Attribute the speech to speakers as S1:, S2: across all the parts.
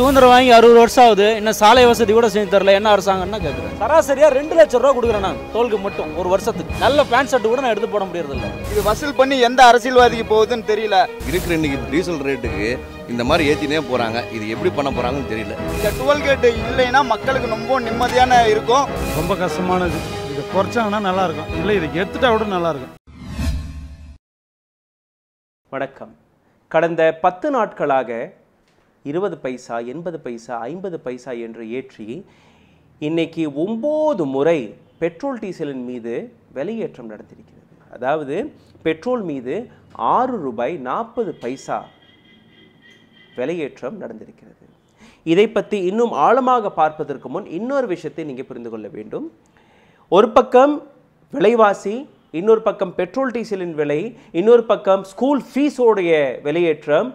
S1: சுதந்திரம் வாங்கி அறுபது வருஷம் ஆகுது இன்னும் சாலை வசதி கூட செஞ்சு தரல என்ன அரசாங்கம்னா கேட்குறேன் சராசரியாக ரெண்டு லட்சம் ரூபா கொடுக்குறேன் நான் தோலுக்கு மட்டும் ஒரு வருஷத்துக்கு நல்ல பேண்ட் ஷர்ட் கூட நான் எடுத்து போட இல்லை இது வசூல் பண்ணி எந்த அரசியல்வாதிக்கு போகுதுன்னு தெரியல இருக்கிற இன்னைக்கு டீசல் ரேட்டுக்கு இந்த மாதிரி ஏற்றினே போகிறாங்க இது எப்படி பண்ண போகிறாங்கன்னு தெரியல இந்த டுவெல் கேட்டு இல்லைன்னா மக்களுக்கு ரொம்ப நிம்மதியான இருக்கும் ரொம்ப கஷ்டமானது
S2: இதை குறைச்சாங்கன்னா நல்லாயிருக்கும் இல்லை இதுக்கு எடுத்துட்டா கூட நல்லா இருக்கும் வணக்கம் கடந்த பத்து நாட்களாக இருபது பைசா எண்பது பைசா ஐம்பது பைசா என்று ஏற்றி இன்னைக்கு ஒம்பது முறை பெட்ரோல் டீசலின் மீது விலையேற்றம் நடந்திருக்கிறது அதாவது பெட்ரோல் மீது ஆறு ரூபாய் நாற்பது பைசா விலையேற்றம் நடந்திருக்கிறது இதை பற்றி இன்னும் ஆழமாக பார்ப்பதற்கு முன் இன்னொரு விஷயத்தை நீங்கள் புரிந்து கொள்ள வேண்டும் ஒரு பக்கம் விலைவாசி இன்னொரு பக்கம் பெட்ரோல் டீசலின் விலை இன்னொரு பக்கம் ஸ்கூல் ஃபீஸோடைய விலையேற்றம்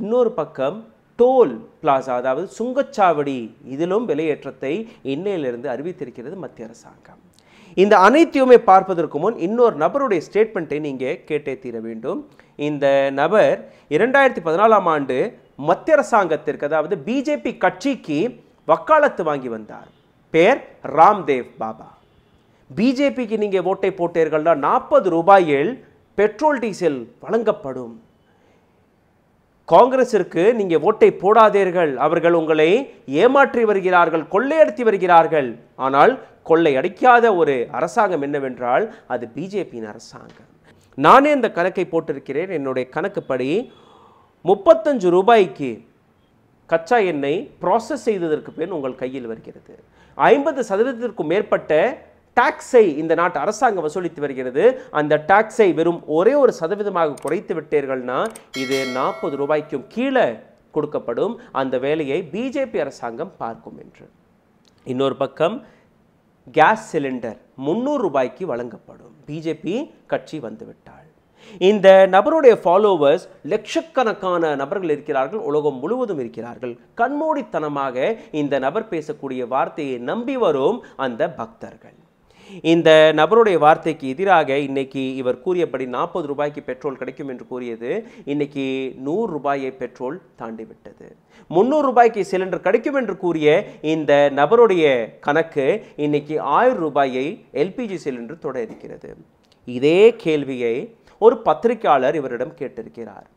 S2: இன்னொரு பக்கம் டோல் பிளாசா அதாவது சுங்கச்சாவடி இதிலும் விலையேற்றத்தை இன்னையிலிருந்து அறிவித்திருக்கிறது மத்திய அரசாங்கம் இந்த அனைத்தையுமே பார்ப்பதற்கு முன் இன்னொரு நபருடைய ஸ்டேட்மெண்ட்டை நீங்கள் கேட்டே தீர வேண்டும் இந்த நபர் இரண்டாயிரத்தி பதினாலாம் ஆண்டு மத்திய அரசாங்கத்திற்கு அதாவது பிஜேபி கட்சிக்கு வக்காலத்து வாங்கி வந்தார் பேர் ராம்தேவ் பாபா பிஜேபிக்கு நீங்கள் ஓட்டை போட்டீர்கள்னா நாற்பது ரூபாயில் பெட்ரோல் டீசல் வழங்கப்படும் காங்கிரஸிற்கு நீங்கள் ஓட்டை போடாதீர்கள் அவர்கள் உங்களை ஏமாற்றி வருகிறார்கள் கொள்ளையடித்து வருகிறார்கள் ஆனால் கொள்ளை அடிக்காத ஒரு அரசாங்கம் என்னவென்றால் அது பிஜேபியின் அரசாங்கம் நானே இந்த கணக்கை போட்டிருக்கிறேன் என்னுடைய கணக்குப்படி முப்பத்தஞ்சு ரூபாய்க்கு கச்சா எண்ணெய் ப்ராசஸ் செய்ததற்கு பின் உங்கள் கையில் வருகிறது ஐம்பது சதவீதத்திற்கும் மேற்பட்ட டாக்ஸை இந்த நாட்டு அரசாங்கம் வசூலித்து வருகிறது அந்த டாக்ஸை வெறும் ஒரே ஒரு சதவீதமாக குறைத்து விட்டீர்கள்னா இது நாற்பது ரூபாய்க்கும் கீழே கொடுக்கப்படும் அந்த வேலையை பிஜேபி அரசாங்கம் பார்க்கும் என்று இன்னொரு பக்கம் கேஸ் சிலிண்டர் முந்நூறு ரூபாய்க்கு வழங்கப்படும் பிஜேபி கட்சி வந்துவிட்டாள் இந்த நபருடைய ஃபாலோவர்ஸ் லட்சக்கணக்கான நபர்கள் இருக்கிறார்கள் உலகம் முழுவதும் இருக்கிறார்கள் கண்மூடித்தனமாக இந்த நபர் பேசக்கூடிய வார்த்தையை நம்பி வரும் அந்த பக்தர்கள் இந்த நபருடைய வார்த்தைக்கு எதிராக இன்னைக்கு இவர் கூறியபடி நாற்பது ரூபாய்க்கு பெட்ரோல் கிடைக்கும் என்று கூறியது இன்னைக்கு நூறு ரூபாயை பெட்ரோல் தாண்டிவிட்டது முந்நூறு ரூபாய்க்கு சிலிண்டர் கிடைக்கும் என்று கூறிய இந்த நபருடைய கணக்கு இன்னைக்கு ஆயிரம் ரூபாயை எல்பிஜி சிலிண்டர் தொடர் இருக்கிறது இதே கேள்வியை ஒரு பத்திரிகையாளர் இவரிடம் கேட்டிருக்கிறார்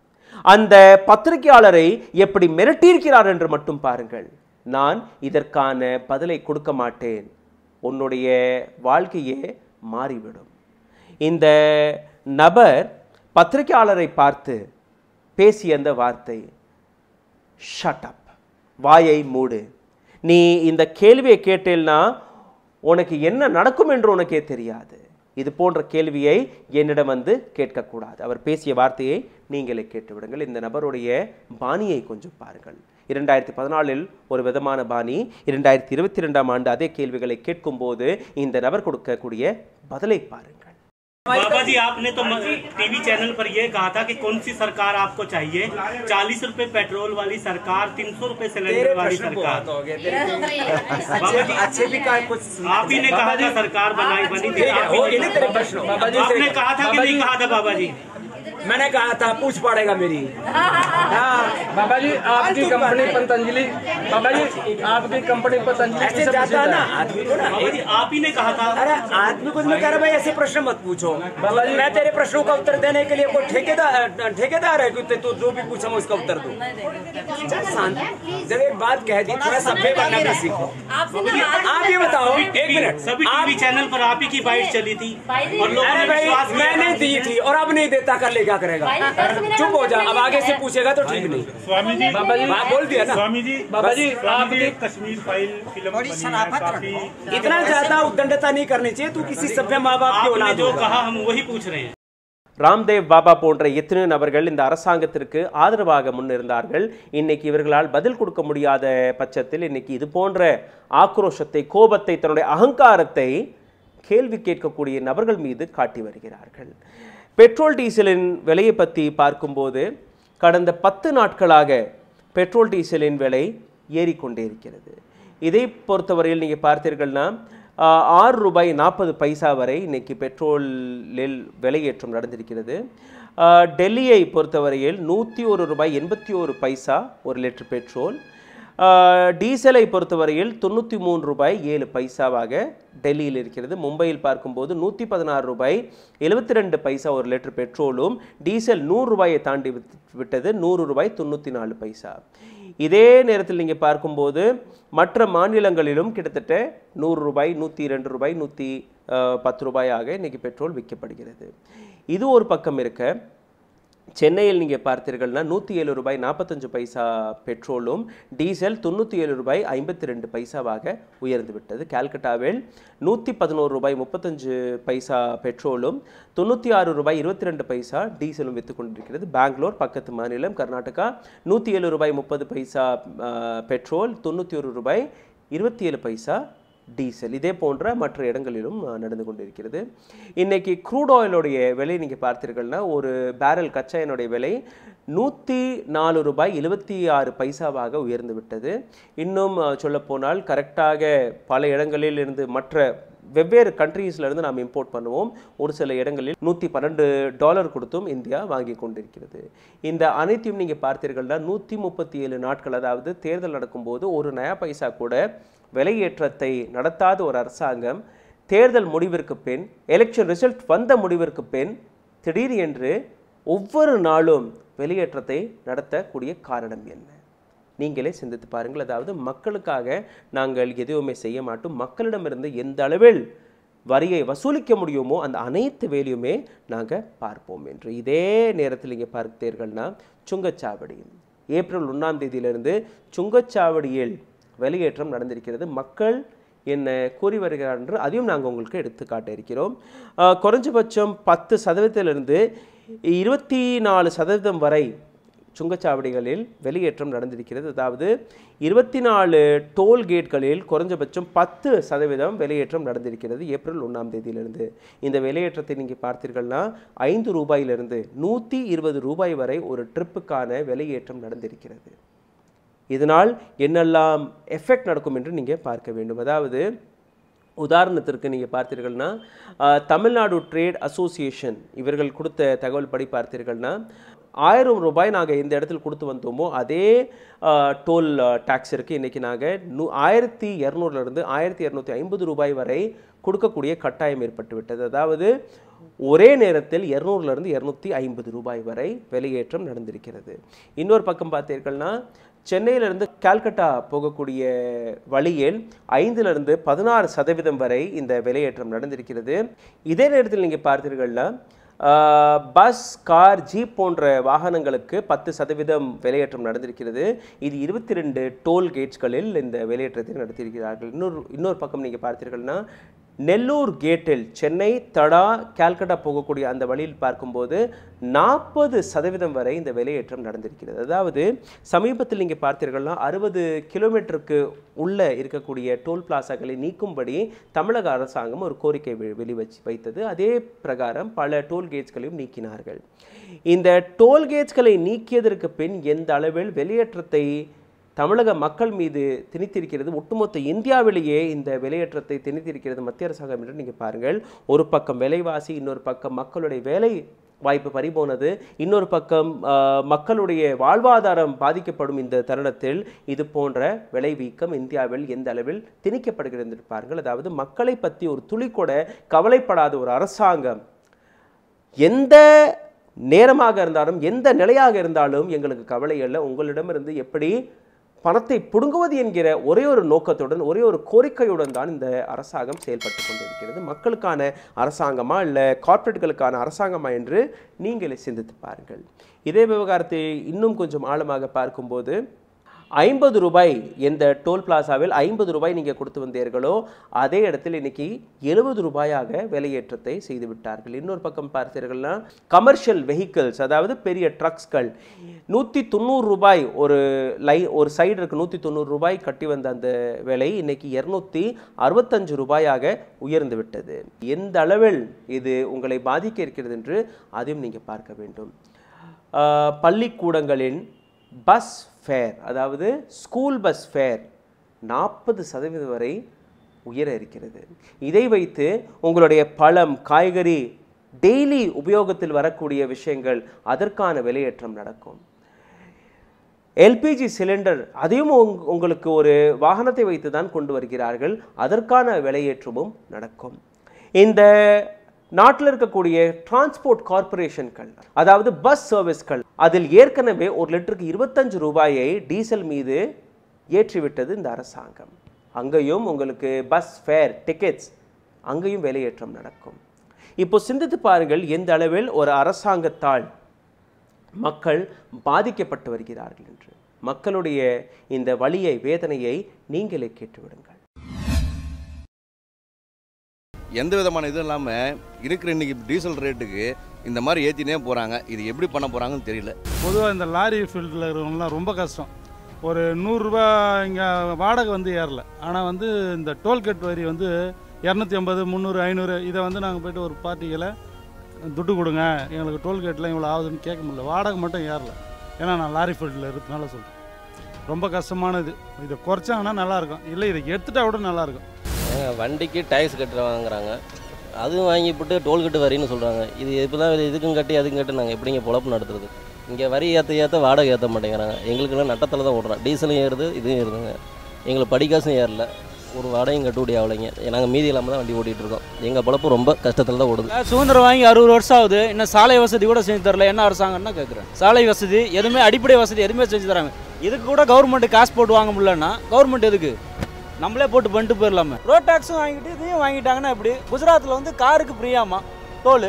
S2: அந்த பத்திரிகையாளரை எப்படி மிரட்டியிருக்கிறார் என்று மட்டும் பாருங்கள் நான் இதற்கான பதிலை கொடுக்க மாட்டேன் உன்னுடைய வாழ்க்கையே மாறிவிடும் இந்த நபர் பத்திரிகையாளரை பார்த்து பேசிய அந்த வார்த்தை ஷட் அப் வாயை மூடு நீ இந்த கேள்வியை கேட்டேன்னா உனக்கு என்ன நடக்கும் என்று உனக்கே தெரியாது இது போன்ற கேள்வியை என்னிடம் வந்து கேட்கக்கூடாது அவர் பேசிய வார்த்தையை நீங்களே கேட்டுவிடுங்கள் இந்த நபருடைய பாணியை கொஞ்சம் பாருங்கள் இரண்டாயிரத்தி பதினாலில் ஒரு விதமான பாணி இரண்டாயிரத்தி இருபத்தி ரெண்டாம் ஆண்டு அதே கேள்விகளை கேட்கும்போது
S1: बाबा जी आपने तो टीवी चैनल पर यह कहा था कि कौन सी सरकार आपको चाहिए चालीस रुपए पेट्रोल वाली सरकार तीन सौ रूपए
S2: सिलेंडर वाली सरकार बाबा जी अच्छे भी कहा कुछ आप ही ने कहा था सरकार बनाई बनी थी
S1: आपने कहा था कि नहीं कहा था बाबा जी मैंने कहा था पूछ पड़ेगा मेरी
S2: हाँ।
S1: बाबा जी आपकी कंपनी पतंजलि बाबा जी आपकी कंपनी पतंजलि ऐसे जाता ना आदमी को ना जी आप ही ने कहा था अरे आदमी को मैं कह रहा भाई ऐसे प्रश्न मत पूछो बाबा जी मैं तेरे प्रश्नों का उत्तर देने के लिए कोई ठेकेदार ठेकेदार है तू जो भी पूछा मैं उसका उत्तर दू जब एक बात कह दी थोड़ा सभ्य बनना भी सीखो आप ये बताओ एक मिनट सभी टीवी चैनल पर आप ही की बाइट चली थी और मैंने दी
S2: थी और अब नहीं देता कर ले क्या करेगा चुप हो जा अब आगे से पूछेगा
S1: तो ठीक नहीं स्वामी जी बाबा जी बोल दिया ना स्वामी जी बाबा जी आप कश्मीर फाइल फिल्म बड़ी इतना ज्यादा
S2: उद्दंडता नहीं करनी चाहिए तू किसी सभ्य माँ बाप की औलाद जो कहा
S1: हम वही पूछ रहे हैं
S2: ராம்தேவ் பாபா போன்ற எத்தனை நபர்கள் இந்த அரசாங்கத்திற்கு ஆதரவாக முன்னிருந்தார்கள் இன்னைக்கு இவர்களால் பதில் கொடுக்க முடியாத பட்சத்தில் இன்னைக்கு இது போன்ற ஆக்ரோஷத்தை கோபத்தை தன்னுடைய அகங்காரத்தை கேள்வி கேட்கக்கூடிய நபர்கள் மீது காட்டி வருகிறார்கள் பெட்ரோல் டீசலின் விலையை பற்றி பார்க்கும்போது கடந்த பத்து நாட்களாக பெட்ரோல் டீசலின் விலை ஏறிக்கொண்டே இருக்கிறது இதை பொறுத்தவரையில் நீங்கள் பார்த்தீர்கள்னா ஆறு ரூபாய் நாற்பது பைசா வரை இன்றைக்கி பெட்ரோலில் விலையேற்றம் நடந்திருக்கிறது டெல்லியை பொறுத்தவரையில் நூற்றி ஒரு ரூபாய் எண்பத்தி ஒரு பைசா ஒரு லிட்டர் பெட்ரோல் டீசலை பொறுத்தவரையில் தொண்ணூற்றி மூணு ரூபாய் ஏழு பைசாவாக டெல்லியில் இருக்கிறது மும்பையில் பார்க்கும்போது நூற்றி பதினாறு ரூபாய் எழுபத்தி ரெண்டு பைசா ஒரு லிட்டர் பெட்ரோலும் டீசல் நூறு ரூபாயை தாண்டி விட்டது நூறு ரூபாய் தொண்ணூற்றி நாலு பைசா இதே நேரத்தில் நீங்கள் பார்க்கும்போது மற்ற மாநிலங்களிலும் கிட்டத்தட்ட நூறு ரூபாய் நூற்றி இரண்டு ரூபாய் நூற்றி பத்து ரூபாயாக இன்றைக்கி பெட்ரோல் விற்கப்படுகிறது இது ஒரு பக்கம் இருக்க சென்னையில் நீங்கள் பார்த்தீர்கள்னா நூற்றி ஏழு ரூபாய் நாற்பத்தஞ்சு பைசா பெட்ரோலும் டீசல் தொண்ணூற்றி ஏழு ரூபாய் ஐம்பத்தி ரெண்டு பைசாவாக உயர்ந்து விட்டது கால்கட்டாவில் நூற்றி பதினோரு ரூபாய் முப்பத்தஞ்சு பைசா பெட்ரோலும் தொண்ணூற்றி ஆறு ரூபாய் இருபத்தி ரெண்டு பைசா டீசலும் விற்று கொண்டிருக்கிறது பெங்களூர் பக்கத்து மாநிலம் கர்நாடகா நூற்றி ஏழு ரூபாய் முப்பது பைசா பெட்ரோல் தொண்ணூற்றி ஒரு ரூபாய் இருபத்தி ஏழு பைசா டீசல் இதே போன்ற மற்ற இடங்களிலும் நடந்து கொண்டிருக்கிறது இன்றைக்கி க்ரூட் ஆயிலுடைய விலை நீங்கள் பார்த்தீர்கள்னா ஒரு பேரல் கச்சா விலை நூற்றி நாலு ரூபாய் எழுபத்தி ஆறு பைசாவாக உயர்ந்து விட்டது இன்னும் சொல்லப்போனால் கரெக்டாக பல இடங்களில் இருந்து மற்ற வெவ்வேறு கண்ட்ரீஸ்லேருந்து நாம் இம்போர்ட் பண்ணுவோம் ஒரு சில இடங்களில் நூற்றி பன்னெண்டு டாலர் கொடுத்தும் இந்தியா வாங்கி கொண்டிருக்கிறது இந்த அனைத்தையும் நீங்கள் பார்த்தீர்கள்னா நூற்றி முப்பத்தி ஏழு நாட்கள் அதாவது தேர்தல் நடக்கும்போது ஒரு நயா பைசா கூட விலையேற்றத்தை நடத்தாத ஒரு அரசாங்கம் தேர்தல் முடிவிற்கு பின் எலெக்ஷன் ரிசல்ட் வந்த முடிவிற்கு பின் திடீர் என்று ஒவ்வொரு நாளும் வெளியேற்றத்தை நடத்தக்கூடிய காரணம் என்ன நீங்களே சிந்தித்து பாருங்கள் அதாவது மக்களுக்காக நாங்கள் எதுவுமே செய்ய மாட்டோம் மக்களிடமிருந்து எந்த அளவில் வரியை வசூலிக்க முடியுமோ அந்த அனைத்து வேலையுமே நாங்கள் பார்ப்போம் என்று இதே நேரத்தில் இங்கே பார்த்தீர்கள்னா சுங்கச்சாவடி ஏப்ரல் ஒன்றாம் தேதியிலிருந்து சுங்கச்சாவடியில் வெளியேற்றம் நடந்திருக்கிறது மக்கள் என்ன கூறி வருகிறார் என்று அதையும் நாங்கள் உங்களுக்கு எடுத்துக்காட்ட இருக்கிறோம் குறைஞ்சபட்சம் பத்து சதவீதத்திலிருந்து இருபத்தி நாலு சதவீதம் வரை சுங்கச்சாவடிகளில் வெளியேற்றம் நடந்திருக்கிறது அதாவது இருபத்தி நாலு டோல்கேட்களில் குறைஞ்சபட்சம் பத்து சதவீதம் வெளியேற்றம் நடந்திருக்கிறது ஏப்ரல் ஒன்றாம் தேதியிலிருந்து இந்த வெளியேற்றத்தை நீங்கள் பார்த்தீர்கள்னா ஐந்து ரூபாயிலிருந்து நூற்றி இருபது ரூபாய் வரை ஒரு ட்ரிப்புக்கான வெளியேற்றம் நடந்திருக்கிறது இதனால் என்னெல்லாம் எஃபெக்ட் நடக்கும் என்று நீங்கள் பார்க்க வேண்டும் அதாவது உதாரணத்திற்கு நீங்கள் பார்த்தீர்கள்னா தமிழ்நாடு ட்ரேட் அசோசியேஷன் இவர்கள் கொடுத்த தகவல் படி பார்த்தீர்கள்னா ஆயிரம் ரூபாய் நாங்கள் இந்த இடத்துல கொடுத்து வந்தோமோ அதே டோல் டேக்ஸிற்கு இன்றைக்கி நாங்கள் நூ ஆயிரத்தி இரநூறுலேருந்து ஆயிரத்தி இரநூத்தி ஐம்பது ரூபாய் வரை கொடுக்கக்கூடிய கட்டாயம் ஏற்பட்டு விட்டது அதாவது ஒரே நேரத்தில் இரநூறுலேருந்து இரநூத்தி ஐம்பது ரூபாய் வரை விலையேற்றம் நடந்திருக்கிறது இன்னொரு பக்கம் பார்த்தீர்கள்னா சென்னையிலிருந்து கால்கட்டா போகக்கூடிய வழியில் ஐந்திலிருந்து பதினாறு சதவீதம் வரை இந்த விலையேற்றம் நடந்திருக்கிறது இதே நேரத்தில் நீங்கள் பார்த்தீர்கள்னா பஸ் கார் ஜீப் போன்ற வாகனங்களுக்கு பத்து சதவீதம் விலையேற்றம் நடந்திருக்கிறது இது இருபத்தி ரெண்டு டோல் கேட்ஸ்களில் இந்த விலையேற்றத்தை நடத்தியிருக்கிறார்கள் இன்னொரு இன்னொரு பக்கம் நீங்கள் பார்த்தீர்கள்னா நெல்லூர் கேட்டில் சென்னை தடா கேல்கட்டா போகக்கூடிய அந்த வழியில் பார்க்கும்போது நாற்பது சதவீதம் வரை இந்த விலையேற்றம் நடந்திருக்கிறது அதாவது சமீபத்தில் நீங்கள் பார்த்தீர்கள்னா அறுபது கிலோமீட்டருக்கு உள்ளே இருக்கக்கூடிய டோல் பிளாசாக்களை நீக்கும்படி தமிழக அரசாங்கம் ஒரு கோரிக்கை வெளிவச்சு வைத்தது அதே பிரகாரம் பல டோல் கேட்ஸ்களையும் நீக்கினார்கள் இந்த டோல்கேட்ஸ்களை நீக்கியதற்கு பின் எந்த அளவில் வெளியேற்றத்தை தமிழக மக்கள் மீது திணித்திருக்கிறது ஒட்டுமொத்த இந்தியாவிலேயே இந்த விலையேற்றத்தை திணித்திருக்கிறது மத்திய அரசாங்கம் என்று நீங்கள் பாருங்கள் ஒரு பக்கம் விலைவாசி இன்னொரு பக்கம் மக்களுடைய வேலை வாய்ப்பு பறிபோனது இன்னொரு பக்கம் மக்களுடைய வாழ்வாதாரம் பாதிக்கப்படும் இந்த தருணத்தில் இது போன்ற விலை வீக்கம் இந்தியாவில் எந்த அளவில் திணிக்கப்படுகிறது பாருங்கள் அதாவது மக்களை பற்றி ஒரு துளி கூட கவலைப்படாத ஒரு அரசாங்கம் எந்த நேரமாக இருந்தாலும் எந்த நிலையாக இருந்தாலும் எங்களுக்கு கவலை இல்லை உங்களிடமிருந்து எப்படி பணத்தை பிடுங்குவது என்கிற ஒரே ஒரு நோக்கத்துடன் ஒரே ஒரு கோரிக்கையுடன் தான் இந்த அரசாங்கம் செயல்பட்டு கொண்டிருக்கிறது மக்களுக்கான அரசாங்கமா இல்லை கார்ப்பரேட்டுகளுக்கான அரசாங்கமா என்று நீங்களே சிந்தித்து பாருங்கள் இதே விவகாரத்தை இன்னும் கொஞ்சம் ஆழமாக பார்க்கும்போது ஐம்பது ரூபாய் எந்த டோல் பிளாசாவில் ஐம்பது ரூபாய் நீங்கள் கொடுத்து வந்தீர்களோ அதே இடத்தில் இன்றைக்கி எழுபது ரூபாயாக விலையேற்றத்தை செய்துவிட்டார்கள் இன்னொரு பக்கம் பார்த்தீர்கள்னா கமர்ஷியல் வெஹிக்கிள்ஸ் அதாவது பெரிய ட்ரக்ஸ்கள் நூற்றி தொண்ணூறு ரூபாய் ஒரு லை ஒரு சைடு இருக்குது நூற்றி தொண்ணூறு ரூபாய் கட்டி வந்த அந்த விலை இன்றைக்கி இரநூத்தி அறுபத்தஞ்சு ரூபாயாக உயர்ந்து விட்டது எந்த அளவில் இது உங்களை பாதிக்க இருக்கிறது என்று அதையும் நீங்கள் பார்க்க வேண்டும் பள்ளிக்கூடங்களின் பஸ் ஃபேர் அதாவது ஸ்கூல் பஸ் ஃபேர் நாற்பது சதவீதம் வரை உயர இருக்கிறது இதை வைத்து உங்களுடைய பழம் காய்கறி டெய்லி உபயோகத்தில் வரக்கூடிய விஷயங்கள் அதற்கான விலையேற்றம் நடக்கும் எல்பிஜி சிலிண்டர் அதையும் உங்களுக்கு ஒரு வாகனத்தை வைத்து தான் கொண்டு வருகிறார்கள் அதற்கான விலையேற்றமும் நடக்கும் இந்த நாட்டில் இருக்கக்கூடிய டிரான்ஸ்போர்ட் கார்பரேஷன்கள் அதாவது பஸ் சர்வீஸ்கள் அதில் ஏற்கனவே ஒரு லிட்டருக்கு இருபத்தஞ்சு ரூபாயை டீசல் மீது ஏற்றிவிட்டது இந்த அரசாங்கம் அங்கேயும் உங்களுக்கு பஸ் ஃபேர் டிக்கெட்ஸ் அங்கேயும் விலையேற்றம் நடக்கும் இப்போ சிந்தித்து பாருங்கள் எந்த அளவில் ஒரு அரசாங்கத்தால் மக்கள் பாதிக்கப்பட்டு வருகிறார்கள் என்று மக்களுடைய இந்த வழியை வேதனையை நீங்களே கேட்டுவிடுங்கள் எந்த விதமான இதுவும் இல்லாமல் இருக்கிற இன்றைக்கி டீசல் ரேட்டுக்கு இந்த மாதிரி ஏற்றினே போகிறாங்க இது
S1: எப்படி பண்ண போகிறாங்கன்னு தெரியல பொதுவாக இந்த லாரி ஃபீல்டில் இருக்கிறவங்களாம் ரொம்ப கஷ்டம் ஒரு நூறுரூவா இங்கே வாடகை வந்து ஏறல ஆனால் வந்து இந்த டோல்கேட் வரி வந்து இரநூத்தி ஐம்பது முந்நூறு ஐநூறு இதை வந்து நாங்கள் போய்ட்டு ஒரு பார்ட்டிகளை துட்டு கொடுங்க எங்களுக்கு டோல்கேட்லாம் இவ்வளோ ஆகுதுன்னு கேட்க முடியல வாடகை மட்டும் ஏறல ஏன்னா நான் லாரி ஃபீல்டில் இருக்கிறதுனால சொல்கிறேன் ரொம்ப கஷ்டமானது இதை குறைச்சாங்கன்னா நல்லாயிருக்கும் இல்லை இதை எடுத்துட்டா கூட நல்லாயிருக்கும் வண்டிக்கு டேக்ஸ் கட்டுற வாங்குறாங்க அதுவும் வாங்கி போட்டு டோல்கெட்டு வரின்னு சொல்கிறாங்க இது இப்போ தான் இதுக்கும் கட்டி அதுக்கும் கட்டி நாங்கள் எப்படிங்க பொழப்பு நடத்துறது இங்கே வரி ஏற்ற ஏற்ற வாடகை ஏற்ற மாட்டேங்கிறாங்க எங்களுக்குலாம் நட்டத்தில் தான் ஓடுறோம் டீசலும் ஏறுது இதுவும் ஏறுதுங்க எங்களுக்கு படிக்காசும் ஏறல ஒரு வாடகையும் கட்டுப்படி ஆகலைங்க நாங்கள் மீதி இல்லாமல் தான் வண்டி ஓட்டிகிட்டு இருக்கோம் எங்கள் பொழப்பு ரொம்ப கஷ்டத்தில் தான் ஓடுது சுதந்திரம் வாங்கி அறுபது வருஷம் ஆகுது இன்னும் சாலை வசதி கூட செஞ்சு தரல என்ன அரசாங்கம்னா கேட்குறேன் சாலை வசதி எதுவுமே அடிப்படை வசதி எதுவுமே செஞ்சு தராங்க இதுக்கு கூட கவர்மெண்ட் காசு போட்டு வாங்க முடியலன்னா கவர்மெண்ட் எதுக்கு நம்மளே போட்டு பண்ணிட்டு போயிடலாமே ரோட் டேக்ஸும் வாங்கிட்டு இதையும் வாங்கிட்டாங்கன்னா எப்படி குஜராத்தில் வந்து காருக்கு பிரியாமா டோல்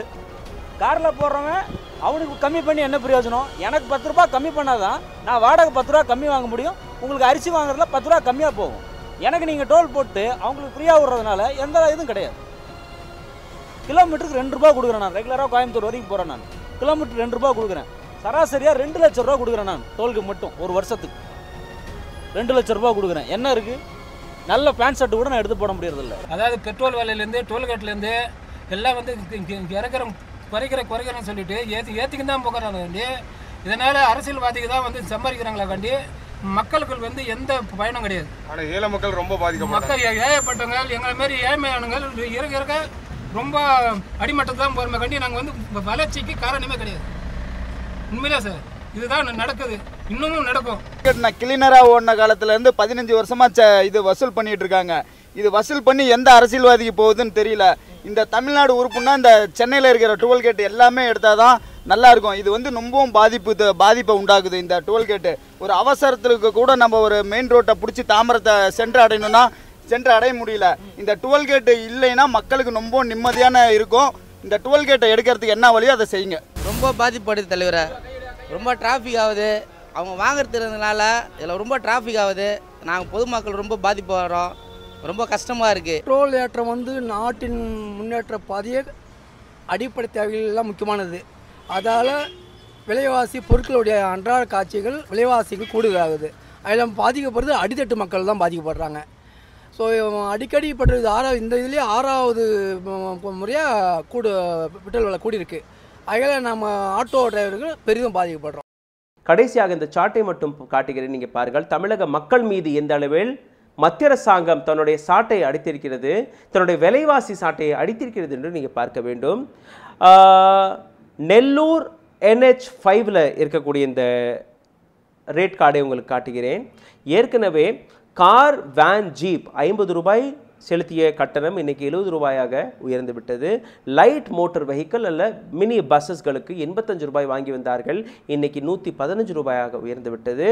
S1: காரில் போடுறவன் அவனுக்கு கம்மி பண்ணி என்ன பிரயோஜனம் எனக்கு பத்து ரூபா கம்மி பண்ணாதான் நான் வாடகை பத்து ரூபா கம்மி வாங்க முடியும் உங்களுக்கு அரிசி வாங்குறதுல பத்து ரூபா கம்மியாக போகும் எனக்கு நீங்கள் டோல் போட்டு அவங்களுக்கு ஃப்ரீயாக விடுறதுனால எந்த இதுவும் கிடையாது கிலோமீட்டருக்கு ரெண்டு ரூபா கொடுக்குறேன் நான் ரெகுலராக கோயம்புத்தூர் வரைக்கும் போகிறேன் நான் கிலோமீட்டர் ரெண்டு ரூபா கொடுக்குறேன் சராசரியாக ரெண்டு லட்ச ரூபா கொடுக்குறேன் நான் டோலுக்கு மட்டும் ஒரு வருஷத்துக்கு ரெண்டு லட்ச ரூபா கொடுக்குறேன் என்ன இருக்குது நல்ல பேண்ட் ஷர்ட் கூட நான் எடுத்து போட முடியறதில்ல அதாவது பெட்ரோல் விலையிலேருந்து டோல்கேட்லேருந்து எல்லாம் வந்து இறக்குற குறைக்கிற குறைக்கிறேன்னு சொல்லிட்டு ஏற்றி ஏற்றிக்கின்னு தான் போகிறாங்க வேண்டி இதனால் அரசியல்வாதிக்கு தான் வந்து சம்பாதிக்கிறாங்களா வேண்டி மக்களுக்கு வந்து எந்த பயனும் கிடையாது ஆனால் ஏழை மக்கள் ரொம்ப பாதிக்கும் மக்கள் ஏழைப்பட்டவங்க எங்களை மாதிரி ஏழ்மையானங்கள் இறக்க இறக்க ரொம்ப அடிமட்டத்தான் போகிறோமே கண்டி நாங்கள் வந்து வளர்ச்சிக்கு காரணமே கிடையாது உண்மையிலே சார் இதுதான் நடக்குது இன்னமும் நடக்கும் நான் கிளீனராக ஓடின காலத்துலேருந்து பதினஞ்சு வருஷமாக இது வசூல் பண்ணிட்டு இருக்காங்க இது வசூல் பண்ணி எந்த அரசியல்வாதிக்கு போகுதுன்னு தெரியல இந்த தமிழ்நாடு உறுப்புனா இந்த சென்னையில் இருக்கிற டோல்கேட் எல்லாமே எடுத்தால் தான் நல்லா இருக்கும் இது வந்து ரொம்பவும் பாதிப்பு பாதிப்பை உண்டாக்குது இந்த டோல்கேட்டு ஒரு அவசரத்துக்கு கூட நம்ம ஒரு மெயின் ரோட்டை பிடிச்சி தாமரத்தை சென்று அடையணும்னா சென்று அடைய முடியல இந்த டோல்கேட்டு இல்லைன்னா மக்களுக்கு ரொம்ப நிம்மதியான இருக்கும் இந்த டோல்கேட்டை எடுக்கிறதுக்கு என்ன வழியோ அதை செய்யுங்க ரொம்ப பாதிப்படுது தலைவரை ரொம்ப டிராஃபிக் ஆகுது அவங்க வாங்குறதுனால இதில் ரொம்ப டிராஃபிக் ஆகுது நாங்கள் பொதுமக்கள் ரொம்ப பாதிப்பு வரோம் ரொம்ப கஷ்டமாக இருக்குது பெட்ரோல் ஏற்றம் வந்து நாட்டின் முன்னேற்ற பாதையை அடிப்படை தேவைகள்லாம் முக்கியமானது அதால் விலைவாசி பொருட்களுடைய அன்றாட காட்சிகள் விலைவாசிகள் கூடுதலாகுது அதில் பாதிக்கப்படுறது அடித்தட்டு மக்கள் தான் பாதிக்கப்படுறாங்க ஸோ அடிக்கடி படுறது ஆறாவது இந்த இதுலேயே ஆறாவது முறையாக கூடு பெட்ரோல் விலை கூடியிருக்கு அதில் நம்ம ஆட்டோ டிரைவர்கள்
S2: பெரிதும் பாதிக்கப்படுறோம் கடைசியாக இந்த சாட்டை மட்டும் காட்டுகிறேன் நீங்கள் பாருங்கள் தமிழக மக்கள் மீது எந்த அளவில் மத்திய அரசாங்கம் தன்னுடைய சாட்டை அடித்திருக்கிறது தன்னுடைய விலைவாசி சாட்டையை அடித்திருக்கிறது என்று நீங்கள் பார்க்க வேண்டும் நெல்லூர் என்ஹெச் ஃபைவ்ல இருக்கக்கூடிய இந்த ரேட் கார்டை உங்களுக்கு காட்டுகிறேன் ஏற்கனவே கார் வேன் ஜீப் ஐம்பது ரூபாய் செலுத்திய கட்டணம் இன்னைக்கு எழுபது ரூபாயாக உயர்ந்து விட்டது லைட் மோட்டர் வெஹிக்கிள் அல்ல மினி பஸ்ஸஸ்களுக்கு எண்பத்தஞ்சு ரூபாய் வாங்கி வந்தார்கள் இன்னைக்கு நூற்றி பதினஞ்சு ரூபாயாக உயர்ந்து விட்டது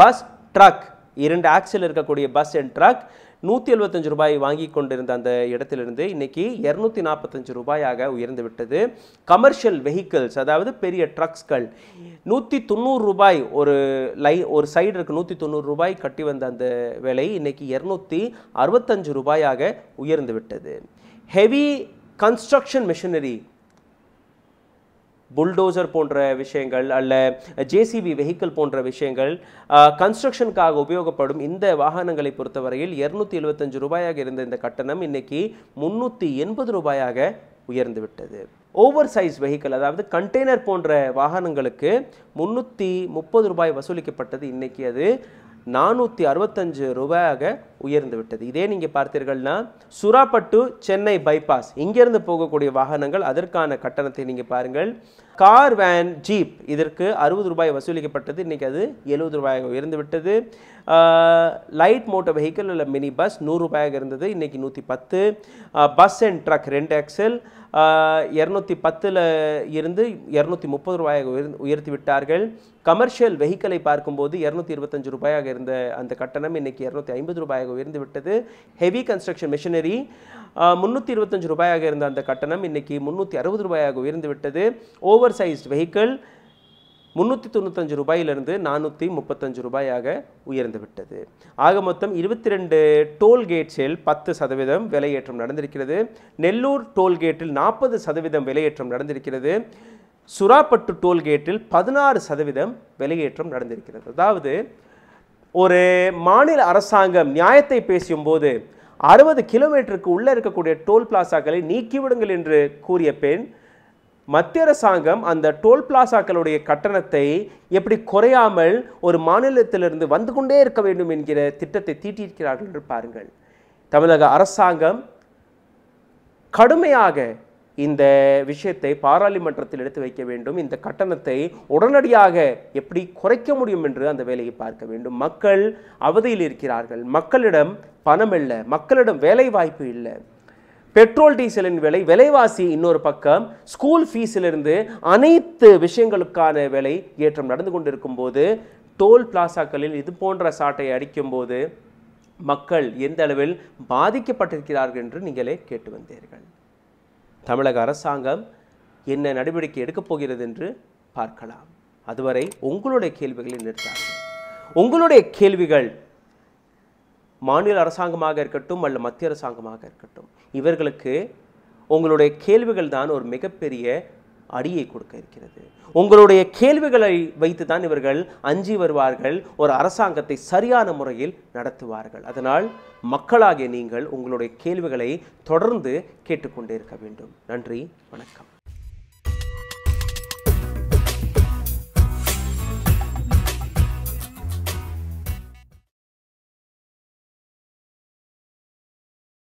S2: பஸ் ட்ரக் இரண்டு ஆக்சில் இருக்கக்கூடிய பஸ் அண்ட் ட்ரக் நூற்றி எழுபத்தஞ்சு ரூபாய் வாங்கி கொண்டிருந்த அந்த இடத்திலிருந்து இன்றைக்கி இரநூத்தி நாற்பத்தஞ்சு ரூபாயாக உயர்ந்து விட்டது கமர்ஷியல் வெஹிக்கிள்ஸ் அதாவது பெரிய ட்ரக்ஸ்கள் நூற்றி தொண்ணூறு ரூபாய் ஒரு லை ஒரு சைடு இருக்குது நூற்றி தொண்ணூறு ரூபாய் கட்டி வந்த அந்த விலை இன்னைக்கு இரநூத்தி அறுபத்தஞ்சு ரூபாயாக உயர்ந்து விட்டது ஹெவி கன்ஸ்ட்ரக்ஷன் மிஷினரி புல்டோசர் போன்ற விஷயங்கள் அல்ல ஜேசிபி வெஹிக்கிள் போன்ற விஷயங்கள் கன்ஸ்ட்ரக்ஷனுக்காக உபயோகப்படும் இந்த வாகனங்களை பொறுத்தவரையில் இருநூத்தி எழுபத்தஞ்சு ரூபாயாக இருந்த இந்த கட்டணம் இன்னைக்கு முன்னூற்றி எண்பது ரூபாயாக உயர்ந்து விட்டது ஓவர் சைஸ் வெஹிக்கிள் அதாவது கண்டெய்னர் போன்ற வாகனங்களுக்கு முன்னூற்றி முப்பது ரூபாய் வசூலிக்கப்பட்டது இன்றைக்கி அது நானூற்றி அறுபத்தஞ்சு ரூபாயாக உயர்ந்து விட்டது இதே நீங்கள் பார்த்தீர்கள்னா சுறாப்பட்டு சென்னை பைபாஸ் இங்கேருந்து போகக்கூடிய வாகனங்கள் அதற்கான கட்டணத்தை நீங்கள் பாருங்கள் கார் வேன் ஜீப் இதற்கு அறுபது ரூபாய் வசூலிக்கப்பட்டது இன்றைக்கி அது எழுபது ரூபாயாக உயர்ந்து விட்டது லைட் மோட்டர் வெஹிக்கிள் இல்லை மினி பஸ் நூறு ரூபாயாக இருந்தது இன்றைக்கி நூற்றி பத்து பஸ் அண்ட் ட்ரக் ரெண்டு எக்ஸல் இரநூத்தி பத்தில் இருந்து இரநூத்தி முப்பது ரூபாயாக உயர்த்தி விட்டார்கள் கமர்ஷியல் வெஹிக்கிளை பார்க்கும்போது இரநூத்தி இருபத்தஞ்சு ரூபாயாக இருந்த அந்த கட்டணம் இன்றைக்கி இரநூத்தி ஐம்பது ரூபாயாக உயர்ந்து விட்டது ஹெவி கன்ஸ்ட்ரக்ஷன் மிஷினரி முந்நூற்றி இருபத்தஞ்சு ரூபாயாக இருந்த அந்த கட்டணம் இன்றைக்கி முந்நூற்றி அறுபது ரூபாயாக உயர்ந்து விட்டது ஓவர் சைஸ்ட் வெஹிக்கிள் முந்நூற்றி தொண்ணூத்தஞ்சு ரூபாயிலிருந்து நானூற்றி முப்பத்தஞ்சு ரூபாயாக உயர்ந்துவிட்டது ஆக மொத்தம் இருபத்தி ரெண்டு டோல்கேட்ஸில் பத்து சதவீதம் விலையேற்றம் நடந்திருக்கிறது நெல்லூர் டோல்கேட்டில் நாற்பது சதவீதம் விலையேற்றம் நடந்திருக்கிறது சுறாப்பட்டு டோல்கேட்டில் பதினாறு சதவீதம் விலையேற்றம் நடந்திருக்கிறது அதாவது ஒரு மாநில அரசாங்கம் நியாயத்தை போது அறுபது கிலோமீட்டருக்கு உள்ளே இருக்கக்கூடிய டோல் பிளாசாக்களை நீக்கிவிடுங்கள் என்று கூறிய பெண் மத்திய அரசாங்கம் அந்த டோல் பிளாசாக்களுடைய கட்டணத்தை எப்படி குறையாமல் ஒரு மாநிலத்திலிருந்து வந்து கொண்டே இருக்க வேண்டும் என்கிற திட்டத்தை தீட்டியிருக்கிறார்கள் என்று பாருங்கள் தமிழக அரசாங்கம் கடுமையாக இந்த விஷயத்தை பாராளுமன்றத்தில் எடுத்து வைக்க வேண்டும் இந்த கட்டணத்தை உடனடியாக எப்படி குறைக்க முடியும் என்று அந்த வேலையை பார்க்க வேண்டும் மக்கள் அவதியில் இருக்கிறார்கள் மக்களிடம் பணம் இல்லை மக்களிடம் வேலை வாய்ப்பு இல்லை பெட்ரோல் டீசலின் விலை விலைவாசி இன்னொரு பக்கம் ஸ்கூல் ஃபீஸிலிருந்து அனைத்து விஷயங்களுக்கான விலை ஏற்றம் நடந்து கொண்டிருக்கும் போது டோல் பிளாசாக்களில் இது போன்ற சாட்டை அடிக்கும்போது மக்கள் எந்த அளவில் பாதிக்கப்பட்டிருக்கிறார்கள் என்று நீங்களே கேட்டு வந்தீர்கள் தமிழக அரசாங்கம் என்ன நடவடிக்கை எடுக்கப் போகிறது என்று பார்க்கலாம் அதுவரை உங்களுடைய கேள்விகளை நிறுத்தார்கள் உங்களுடைய கேள்விகள் மாநில அரசாங்கமாக இருக்கட்டும் அல்ல மத்திய அரசாங்கமாக இருக்கட்டும் இவர்களுக்கு உங்களுடைய கேள்விகள் தான் ஒரு மிகப்பெரிய அடியை கொடுக்க இருக்கிறது உங்களுடைய கேள்விகளை வைத்து தான் இவர்கள் அஞ்சி வருவார்கள் ஒரு அரசாங்கத்தை சரியான முறையில் நடத்துவார்கள் அதனால் மக்களாகிய நீங்கள் உங்களுடைய கேள்விகளை தொடர்ந்து கேட்டுக்கொண்டே இருக்க வேண்டும் நன்றி வணக்கம்